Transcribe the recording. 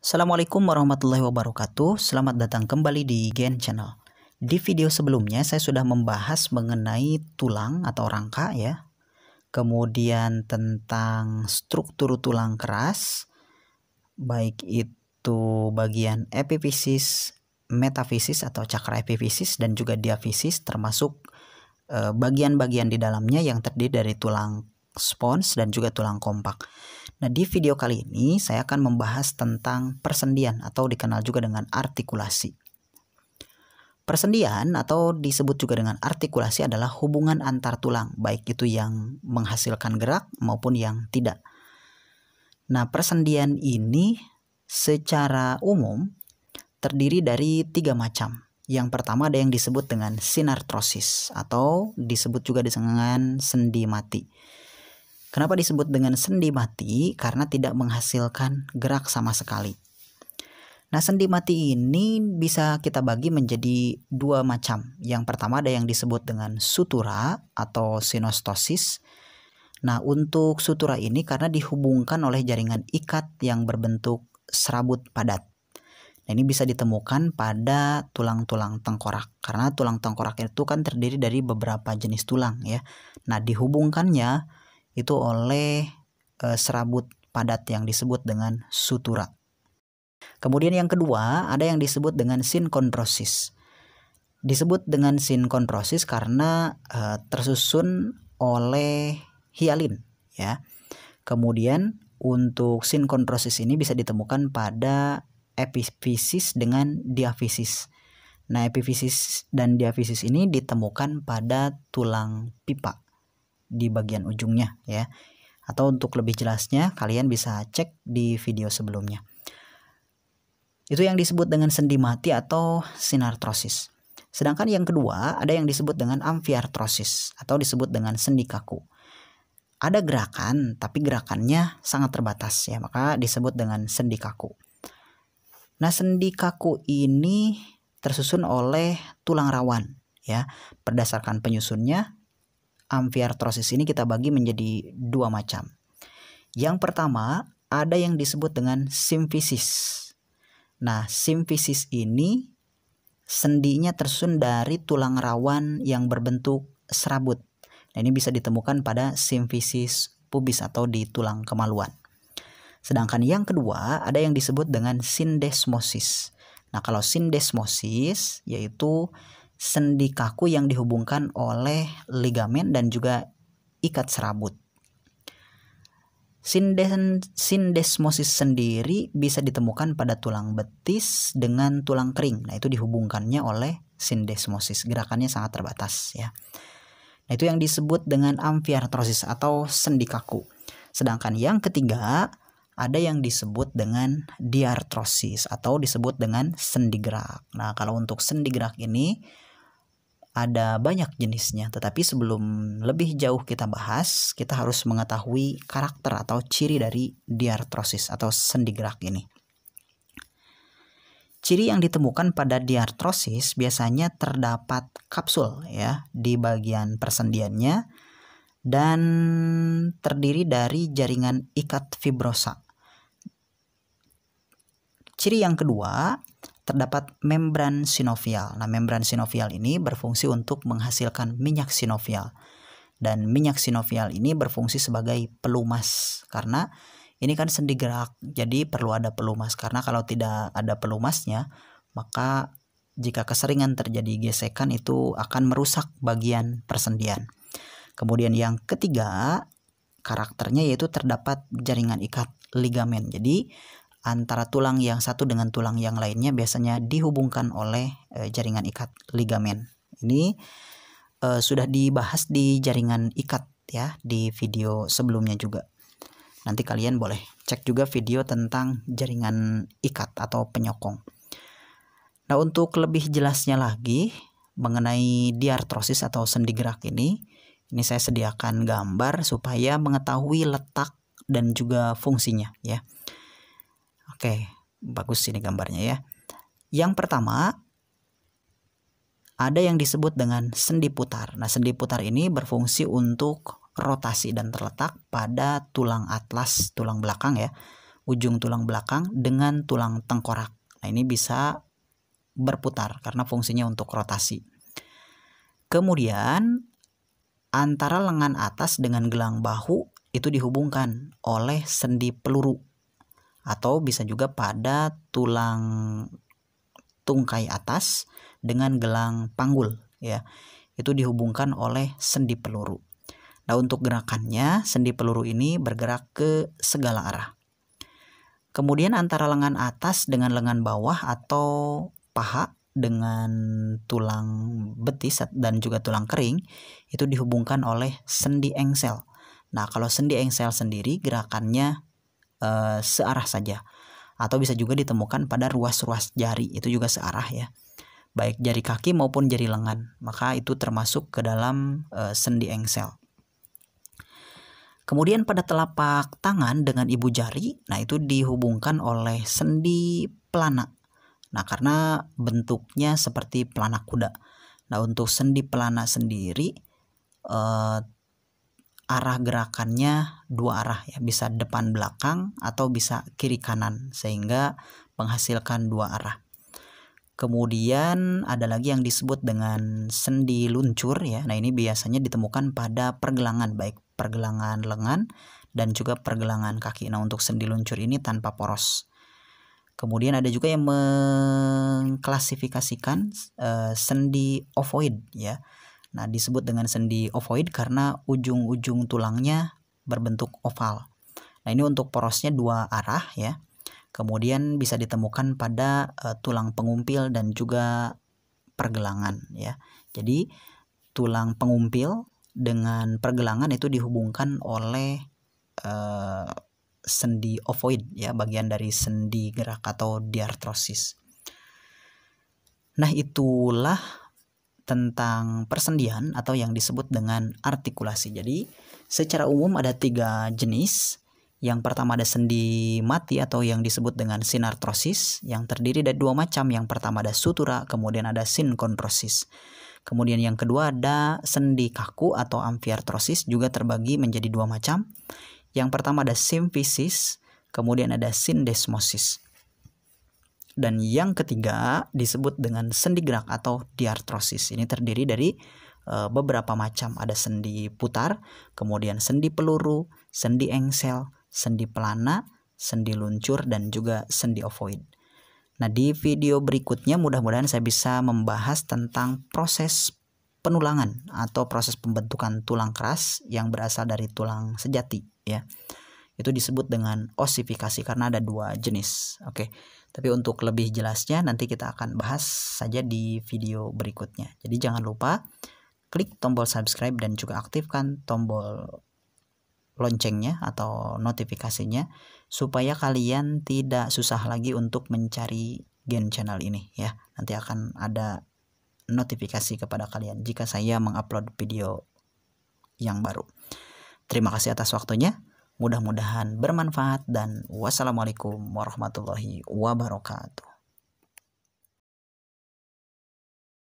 Assalamualaikum warahmatullahi wabarakatuh. Selamat datang kembali di Gen Channel. Di video sebelumnya saya sudah membahas mengenai tulang atau rangka ya. Kemudian tentang struktur tulang keras baik itu bagian epifisis, metafisis atau cakra epifisis dan juga diafisis termasuk eh, bagian-bagian di dalamnya yang terdiri dari tulang spons dan juga tulang kompak. Nah, di video kali ini saya akan membahas tentang persendian atau dikenal juga dengan artikulasi. Persendian atau disebut juga dengan artikulasi adalah hubungan antar tulang, baik itu yang menghasilkan gerak maupun yang tidak. Nah, persendian ini secara umum terdiri dari tiga macam. Yang pertama ada yang disebut dengan sinartrosis atau disebut juga dengan sendi mati. Kenapa disebut dengan sendi mati? Karena tidak menghasilkan gerak sama sekali. Nah, sendi mati ini bisa kita bagi menjadi dua macam. Yang pertama ada yang disebut dengan sutura atau sinostosis. Nah, untuk sutura ini karena dihubungkan oleh jaringan ikat yang berbentuk serabut padat. Nah, ini bisa ditemukan pada tulang-tulang tengkorak karena tulang tengkorak itu kan terdiri dari beberapa jenis tulang ya. Nah, dihubungkannya itu oleh e, serabut padat yang disebut dengan sutura. Kemudian yang kedua, ada yang disebut dengan sinkondrosis. Disebut dengan sinkondrosis karena e, tersusun oleh hialin, ya. Kemudian untuk sinkondrosis ini bisa ditemukan pada epifisis dengan diafisis. Nah, epifisis dan diafisis ini ditemukan pada tulang pipa di bagian ujungnya ya. Atau untuk lebih jelasnya kalian bisa cek di video sebelumnya. Itu yang disebut dengan sendi mati atau sinartrosis. Sedangkan yang kedua ada yang disebut dengan amfiartrosis atau disebut dengan sendi kaku. Ada gerakan tapi gerakannya sangat terbatas ya, maka disebut dengan sendi kaku. Nah, sendi kaku ini tersusun oleh tulang rawan ya. Berdasarkan penyusunnya amfiartrosis ini kita bagi menjadi dua macam. Yang pertama, ada yang disebut dengan simfisis. Nah, simfisis ini sendinya tersusun dari tulang rawan yang berbentuk serabut. Nah, ini bisa ditemukan pada simfisis pubis atau di tulang kemaluan. Sedangkan yang kedua ada yang disebut dengan sindesmosis. Nah, kalau sindesmosis yaitu sendi kaku yang dihubungkan oleh ligamen dan juga ikat serabut. Sinden, sindesmosis sendiri bisa ditemukan pada tulang betis dengan tulang kering. Nah, itu dihubungkannya oleh sindesmosis. Gerakannya sangat terbatas ya. Nah, itu yang disebut dengan amfiartrosis atau sendi kaku. Sedangkan yang ketiga ada yang disebut dengan diartrosis atau disebut dengan sendi gerak. Nah, kalau untuk sendi gerak ini ada banyak jenisnya, tetapi sebelum lebih jauh kita bahas, kita harus mengetahui karakter atau ciri dari diartrosis atau sendi gerak ini. Ciri yang ditemukan pada diartrosis biasanya terdapat kapsul ya di bagian persendiannya dan terdiri dari jaringan ikat fibrosa. Ciri yang kedua terdapat membran sinovial. Nah, membran sinovial ini berfungsi untuk menghasilkan minyak sinovial. Dan minyak sinovial ini berfungsi sebagai pelumas karena ini kan sendi gerak, jadi perlu ada pelumas karena kalau tidak ada pelumasnya, maka jika keseringan terjadi gesekan itu akan merusak bagian persendian. Kemudian yang ketiga, karakternya yaitu terdapat jaringan ikat ligamen. Jadi antara tulang yang satu dengan tulang yang lainnya biasanya dihubungkan oleh e, jaringan ikat ligamen. Ini e, sudah dibahas di jaringan ikat ya di video sebelumnya juga. Nanti kalian boleh cek juga video tentang jaringan ikat atau penyokong. Nah, untuk lebih jelasnya lagi mengenai diartrosis atau sendi gerak ini, ini saya sediakan gambar supaya mengetahui letak dan juga fungsinya ya. Oke, bagus ini gambarnya ya. Yang pertama, ada yang disebut dengan sendi putar. Nah, sendi putar ini berfungsi untuk rotasi dan terletak pada tulang atlas, tulang belakang ya. Ujung tulang belakang dengan tulang tengkorak. Nah, ini bisa berputar karena fungsinya untuk rotasi. Kemudian antara lengan atas dengan gelang bahu itu dihubungkan oleh sendi peluru atau bisa juga pada tulang tungkai atas dengan gelang panggul ya. Itu dihubungkan oleh sendi peluru. Nah, untuk gerakannya sendi peluru ini bergerak ke segala arah. Kemudian antara lengan atas dengan lengan bawah atau paha dengan tulang betis dan juga tulang kering itu dihubungkan oleh sendi engsel. Nah, kalau sendi engsel sendiri gerakannya e, searah saja atau bisa juga ditemukan pada ruas-ruas jari itu juga searah ya baik jari kaki maupun jari lengan maka itu termasuk ke dalam e, sendi engsel kemudian pada telapak tangan dengan ibu jari nah itu dihubungkan oleh sendi pelana nah karena bentuknya seperti pelana kuda nah untuk sendi pelana sendiri e, arah gerakannya dua arah ya bisa depan belakang atau bisa kiri kanan sehingga menghasilkan dua arah kemudian ada lagi yang disebut dengan sendi luncur ya nah ini biasanya ditemukan pada pergelangan baik pergelangan lengan dan juga pergelangan kaki nah untuk sendi luncur ini tanpa poros Kemudian ada juga yang mengklasifikasikan uh, sendi ovoid ya. Nah, disebut dengan sendi ovoid karena ujung-ujung tulangnya berbentuk oval. Nah, ini untuk porosnya dua arah ya. Kemudian bisa ditemukan pada uh, tulang pengumpil dan juga pergelangan ya. Jadi tulang pengumpil dengan pergelangan itu dihubungkan oleh uh, sendi ovoid ya, bagian dari sendi gerak atau diartrosis. Nah, itulah tentang persendian atau yang disebut dengan artikulasi. Jadi, secara umum ada tiga jenis. Yang pertama ada sendi mati atau yang disebut dengan sinartrosis yang terdiri dari dua macam. Yang pertama ada sutura, kemudian ada sinkontrosis. Kemudian yang kedua ada sendi kaku atau amfiartrosis juga terbagi menjadi dua macam. Yang pertama ada simfisis, kemudian ada sindesmosis. Dan yang ketiga disebut dengan sendi gerak atau diartrosis. Ini terdiri dari e, beberapa macam. Ada sendi putar, kemudian sendi peluru, sendi engsel, sendi pelana, sendi luncur, dan juga sendi ovoid. Nah, di video berikutnya mudah-mudahan saya bisa membahas tentang proses penulangan atau proses pembentukan tulang keras yang berasal dari tulang sejati ya. Itu disebut dengan osifikasi karena ada dua jenis. Oke. Okay. Tapi untuk lebih jelasnya nanti kita akan bahas saja di video berikutnya. Jadi jangan lupa klik tombol subscribe dan juga aktifkan tombol loncengnya atau notifikasinya supaya kalian tidak susah lagi untuk mencari Gen channel ini ya. Nanti akan ada notifikasi kepada kalian jika saya mengupload video yang baru. Terima kasih atas waktunya. Mudah-mudahan bermanfaat dan wassalamualaikum warahmatullahi wabarakatuh.